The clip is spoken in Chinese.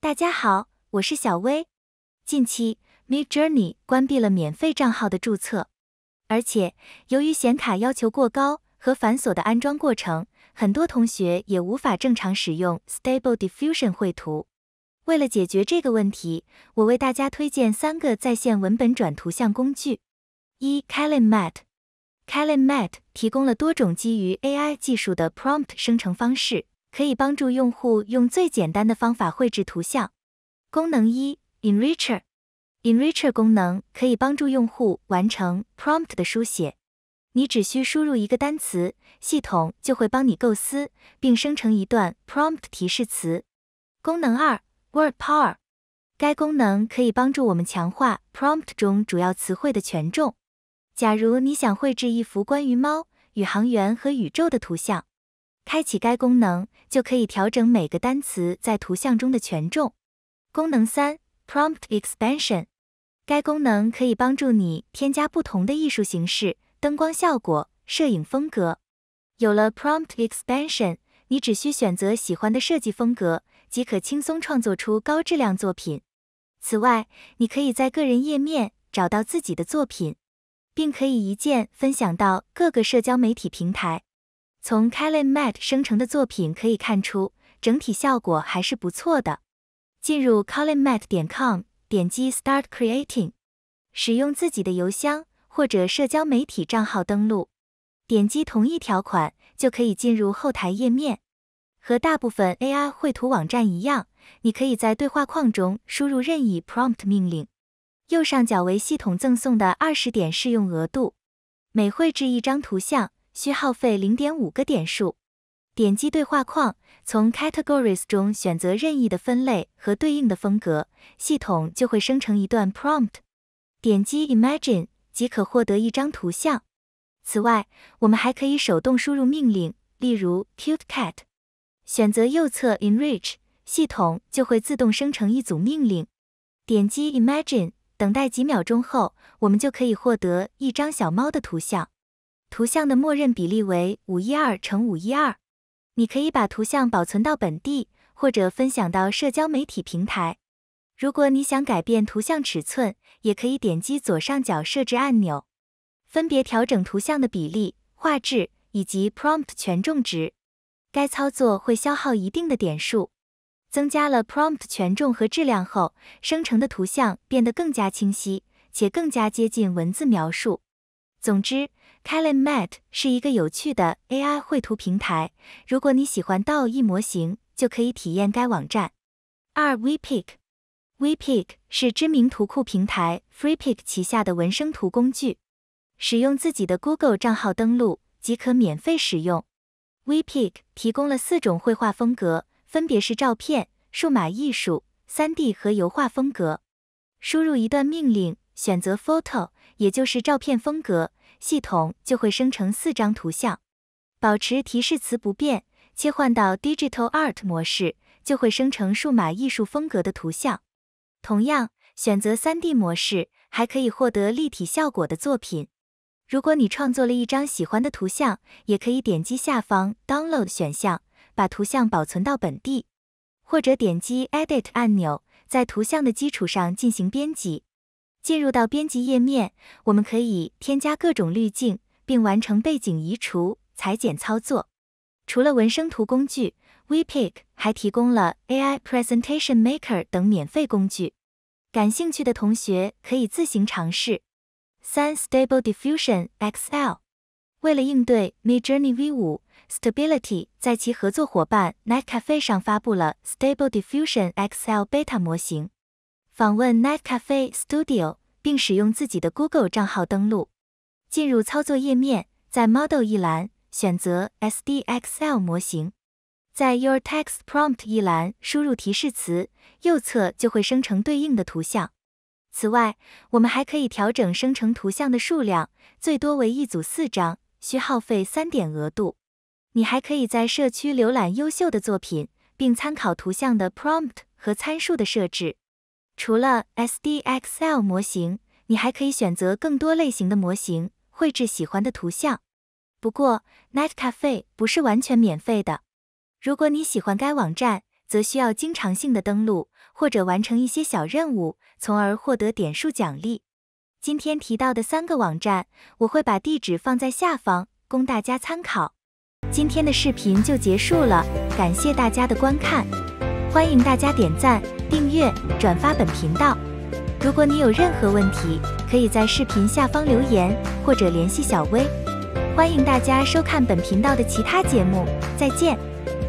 大家好，我是小薇。近期，Mid Journey 关闭了免费账号的注册，而且由于显卡要求过高和繁琐的安装过程，很多同学也无法正常使用 Stable Diffusion 绘图。为了解决这个问题，我为大家推荐三个在线文本转图像工具。一、k a l i m a t k a l i Mat 提供了多种基于 AI 技术的 Prompt 生成方式。可以帮助用户用最简单的方法绘制图像。功能一，Enricher。Enricher 功能可以帮助用户完成 prompt 的书写。你只需输入一个单词，系统就会帮你构思并生成一段 prompt 提示词。功能二，Word Power。该功能可以帮助我们强化 prompt 中主要词汇的权重。假如你想绘制一幅关于猫、宇航员和宇宙的图像。开启该功能，就可以调整每个单词在图像中的权重。功能三，Prompt Expansion，该功能可以帮助你添加不同的艺术形式、灯光效果、摄影风格。有了 Prompt Expansion，你只需选择喜欢的设计风格，即可轻松创作出高质量作品。此外，你可以在个人页面找到自己的作品，并可以一键分享到各个社交媒体平台。从 Colin m a t 生成的作品可以看出，整体效果还是不错的。进入 Colin m a t 点 com，点击 Start Creating，使用自己的邮箱或者社交媒体账号登录，点击同一条款就可以进入后台页面。和大部分 AI 绘图网站一样，你可以在对话框中输入任意 prompt 命令。右上角为系统赠送的二十点试用额度，每绘制一张图像。需耗费零点五个点数。点击对话框，从 categories 中选择任意的分类和对应的风格，系统就会生成一段 prompt。点击 imagine 即可获得一张图像。此外，我们还可以手动输入命令，例如 cute cat。选择右侧 enrich，系统就会自动生成一组命令。点击 imagine，等待几秒钟后，我们就可以获得一张小猫的图像。图像的默认比例为五一二乘五一二，你可以把图像保存到本地或者分享到社交媒体平台。如果你想改变图像尺寸，也可以点击左上角设置按钮，分别调整图像的比例、画质以及 prompt 权重值。该操作会消耗一定的点数。增加了 prompt 权重和质量后，生成的图像变得更加清晰且更加接近文字描述。总之。Kalen m a t 是一个有趣的 AI 绘图平台，如果你喜欢道义模型，就可以体验该网站。二 WePic，WePic k k 是知名图库平台 FreePic k 旗下的文生图工具，使用自己的 Google 账号登录即可免费使用。WePic k 提供了四种绘画风格，分别是照片、数码艺术、3D 和油画风格。输入一段命令，选择 Photo，也就是照片风格。系统就会生成四张图像，保持提示词不变，切换到 Digital Art 模式，就会生成数码艺术风格的图像。同样，选择 3D 模式，还可以获得立体效果的作品。如果你创作了一张喜欢的图像，也可以点击下方 Download 选项，把图像保存到本地，或者点击 Edit 按钮，在图像的基础上进行编辑。进入到编辑页面，我们可以添加各种滤镜，并完成背景移除、裁剪操作。除了文生图工具，WePic k 还提供了 AI Presentation Maker 等免费工具，感兴趣的同学可以自行尝试。三 Stable Diffusion XL，为了应对 Mid Journey V5，Stability 在其合作伙伴 Night Cafe 上发布了 Stable Diffusion XL Beta 模型。访问 Night Cafe Studio。并使用自己的 Google 账号登录，进入操作页面，在 Model 一栏选择 SDXL 模型，在 Your Text Prompt 一栏输入提示词，右侧就会生成对应的图像。此外，我们还可以调整生成图像的数量，最多为一组四张，需耗费三点额度。你还可以在社区浏览优秀的作品，并参考图像的 Prompt 和参数的设置。除了 SDXL 模型，你还可以选择更多类型的模型，绘制喜欢的图像。不过 n e t c a f e 不是完全免费的。如果你喜欢该网站，则需要经常性的登录或者完成一些小任务，从而获得点数奖励。今天提到的三个网站，我会把地址放在下方，供大家参考。今天的视频就结束了，感谢大家的观看，欢迎大家点赞。订阅、转发本频道。如果你有任何问题，可以在视频下方留言或者联系小薇。欢迎大家收看本频道的其他节目，再见。